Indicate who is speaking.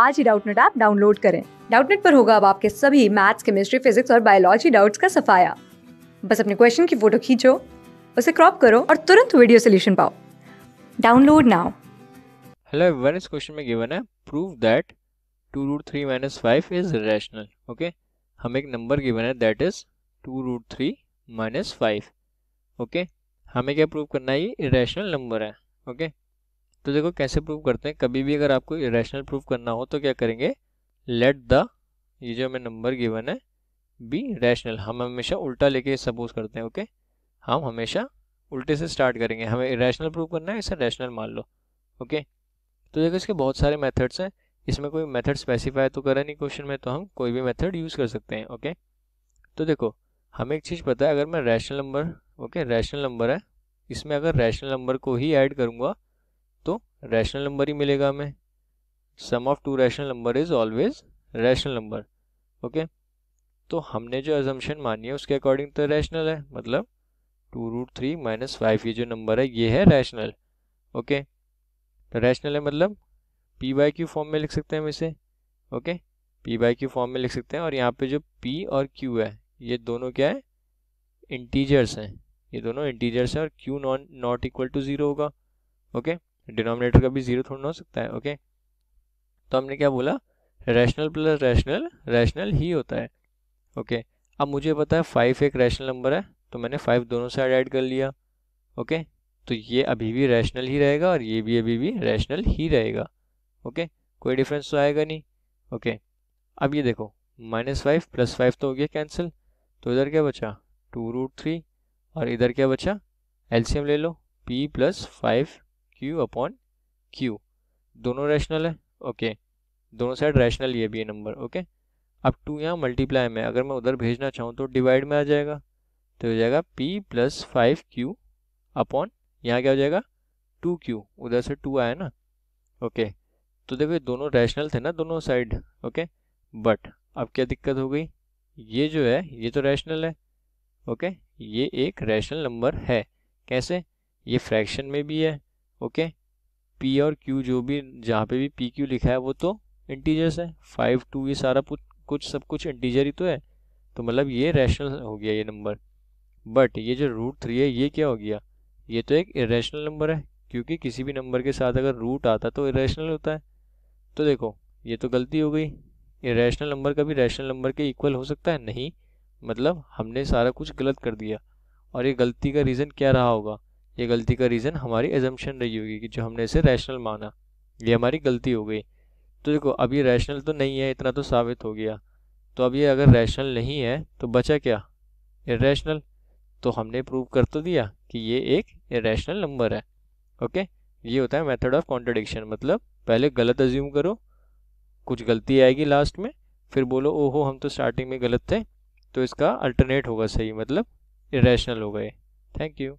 Speaker 1: आज ही Doubtnut app download करें डाउटनेट पर होगा अब आपके सभी मैथ्स केमिस्ट्री फिजिक्स और बायोलॉजी डाउट्स का सफाया बस अपने क्वेश्चन की फोटो खींचो उसे क्रॉप करो और तुरंत वीडियो सोल्यूशन पाओ डाउनलोड नाउ हेलो एवरीवन इस क्वेश्चन में गिवन है prove that two root three minus five is rational okay हम एक नंबर गिवन है that is two root three minus five okay हमें क्या प्रूव करना है ये इरेशनल नंबर है ओके okay? तो देखो कैसे प्रूव करते हैं कभी भी अगर आपको इरेशनल प्रूव करना हो तो क्या करेंगे लेट द ये जो हमें नंबर गिवन है बी रैशनल हम हमेशा उल्टा लेके सपोज करते हैं ओके हम हमेशा उल्टे से स्टार्ट करेंगे हमें इरेशनल प्रूव करना है इसे रैशनल मान लो ओके तो देखो इसके बहुत सारे मेथड्स हैं इसमें कोई मेथड स्पेसिफाई तो करें नहीं क्वेश्चन में तो हम कोई भी मेथड यूज़ कर सकते हैं ओके तो देखो हमें एक चीज़ पता है अगर मैं rational number okay rational number है इसमें अगर रैशनल नंबर को ही ऐड करूँगा तो रैशनल नंबर ही मिलेगा हमें sum of two rational number is always rational number okay तो हमने जो एजम्पन मानी है उसके अकॉर्डिंग तो रैशनल है मतलब two root three minus five ये जो नंबर है ये है रैशनल ओके तो रैशनल है मतलब पी बाई क्यू फॉर्म में लिख सकते हैं हम इसे okay P by Q form में लिख सकते हैं और यहाँ पे जो पी और क्यू है ये दोनों क्या है इंटीजर्स हैं ये दोनों इंटीजर्स हैं और Q non not equal to zero होगा ओके डिनोमिनेटर का भी जीरो थोड़ा ना हो सकता है ओके तो हमने क्या बोला रैशनल प्लस रैशनल रैशनल ही होता है ओके अब मुझे पता है फाइव एक रैशनल नंबर है तो मैंने फाइव दोनों साइड ऐड कर लिया ओके तो ये अभी भी रैशनल ही रहेगा और ये भी अभी भी रैशनल ही रहेगा ओके कोई डिफरेंस तो आएगा नहीं ओके अब ये देखो माइनस फाइव प्लस फाइव तो हो गया कैंसिल तो इधर क्या बचा टू रूट थ्री और इधर क्या बचा एलसीएम ले लो p plus five q upon q दोनों रैशनल है ओके दोनों साइड रैशनल ये भी है नंबर ओके अब टू यहाँ मल्टीप्लाई में अगर मैं उधर भेजना चाहूँ तो डिवाइड में आ जाएगा तो हो जाएगा p plus five q upon यहाँ क्या हो जाएगा टू क्यू उधर से टू आया ना ओके तो देखो ये दोनों रैशनल थे ना दोनों साइड ओके बट अब क्या दिक्कत हो गई ये जो है ये तो रैशनल है ओके ये एक रैशनल नंबर है कैसे ये फ्रैक्शन में भी है ओके पी और क्यू जो भी जहाँ पे भी पी क्यू लिखा है वो तो इंटीजर्स है फाइव टू ये सारा कुछ सब कुछ इंटीजर ही तो है तो मतलब ये रैशनल हो गया ये नंबर बट ये जो रूट थ्री है ये क्या हो गया ये तो एक इरेशनल नंबर है क्योंकि किसी भी नंबर के साथ अगर रूट आता तो इरेशनल होता है तो देखो ये तो गलती हो गई इरेशनल नंबर कभी रैशनल नंबर के इक्वल हो सकता है नहीं मतलब हमने सारा कुछ गलत कर दिया और ये गलती का रीज़न क्या रहा होगा ये गलती का रीज़न हमारी एजम्पन रही होगी कि जो हमने इसे रैशनल माना ये हमारी गलती हो गई तो देखो अब ये रैशनल तो नहीं है इतना तो साबित हो गया तो अब ये अगर रैशनल नहीं है तो बचा क्या इेशनल तो हमने प्रूव कर तो दिया कि ये एक इेशनल नंबर है ओके ये होता है मेथड ऑफ कॉन्ट्रडिक्शन मतलब पहले गलत अज्यूम करो कुछ गलती आएगी लास्ट में फिर बोलो ओहो हम तो स्टार्टिंग में गलत थे तो इसका अल्टरनेट होगा सही मतलब इेशनल हो गए थैंक यू